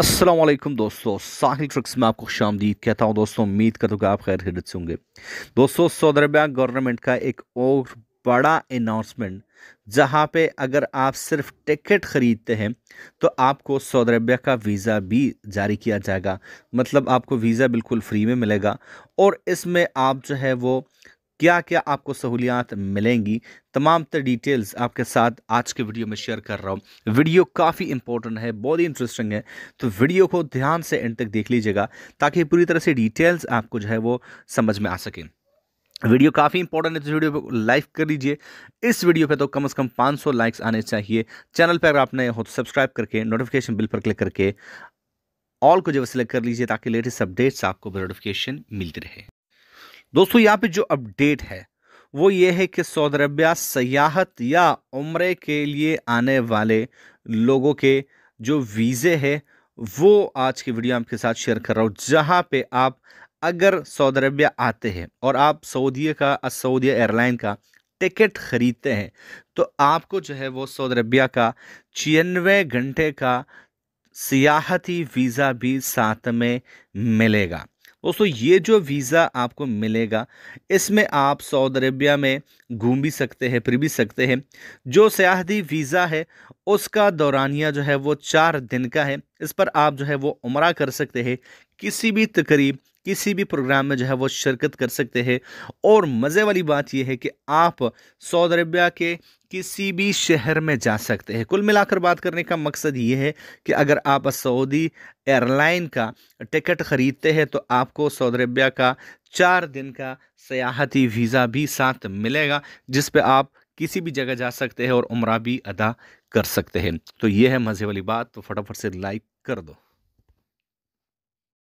असलम दोस्तों साहिल ट्रिक्स में आपको खुश आमदीद कहता हूँ दोस्तों उम्मीद कर दूँगा आप खैर हिरत से होंगे दोस्तों सऊदी अरबिया गवर्नमेंट का एक और बड़ा अनाउंसमेंट जहाँ पे अगर आप सिर्फ टिकट ख़रीदते हैं तो आपको सऊदी अरबिया का वीज़ा भी जारी किया जाएगा मतलब आपको वीज़ा बिल्कुल फ्री में मिलेगा और इसमें आप जो है वो क्या क्या आपको सहूलियात मिलेंगी तमाम तर डिटेल्स आपके साथ आज के वीडियो में शेयर कर रहा हूँ वीडियो काफ़ी इंपॉर्टेंट है बहुत ही इंटरेस्टिंग है तो वीडियो को ध्यान से एंड तक देख लीजिएगा ताकि पूरी तरह से डिटेल्स आपको जो है वो समझ में आ सकें वीडियो काफ़ी इंपॉर्टेंट है तो वीडियो को लाइक कर लीजिए इस वीडियो पे तो कम से कम 500 लाइक्स आने चाहिए चैनल पर अगर आपने हो तो सब्सक्राइब करके नोटिफिकेशन बिल पर क्लिक करके ऑल को जो सिलेक्ट कर लीजिए ताकि लेटेस्ट अपडेट्स आपको नोटिफिकेशन मिलती रहे दोस्तों यहाँ पे जो अपडेट है वो ये है कि सऊदी अरबिया सयाहत या उम्र के लिए आने वाले लोगों के जो वीज़े है वो आज की वीडियो आपके साथ शेयर कर रहा हूँ जहाँ पे आप अगर सऊदी अरबिया आते हैं और आप सऊदी का सऊदी एयरलाइन का टिकट ख़रीदते हैं तो आपको जो है वो सऊदी अरबिया का छियानवे घंटे का सियाहती वीज़ा भी साथ में मिलेगा दोस्तों ये जो वीज़ा आपको मिलेगा इसमें आप सऊदी अरबिया में घूम भी सकते हैं फिर भी सकते हैं जो सियाहती वीज़ा है उसका दौरानिया जो है वो चार दिन का है इस पर आप जो है वो उम्र कर सकते हैं किसी भी तकरीब किसी भी प्रोग्राम में जो है वो शिरकत कर सकते हैं और मज़े वाली बात यह है कि आप सऊदी अरबिया के किसी भी शहर में जा सकते हैं कुल मिलाकर बात करने का मकसद ये है कि अगर आप सऊदी एयरलाइन का टिकट ख़रीदते हैं तो आपको सऊदी अरबिया का चार दिन का सयाहती वीज़ा भी साथ मिलेगा जिस पे आप किसी भी जगह जा सकते हैं और उम्र भी अदा कर सकते हैं तो ये है मज़े वाली बात तो फटाफट से लाइक कर दो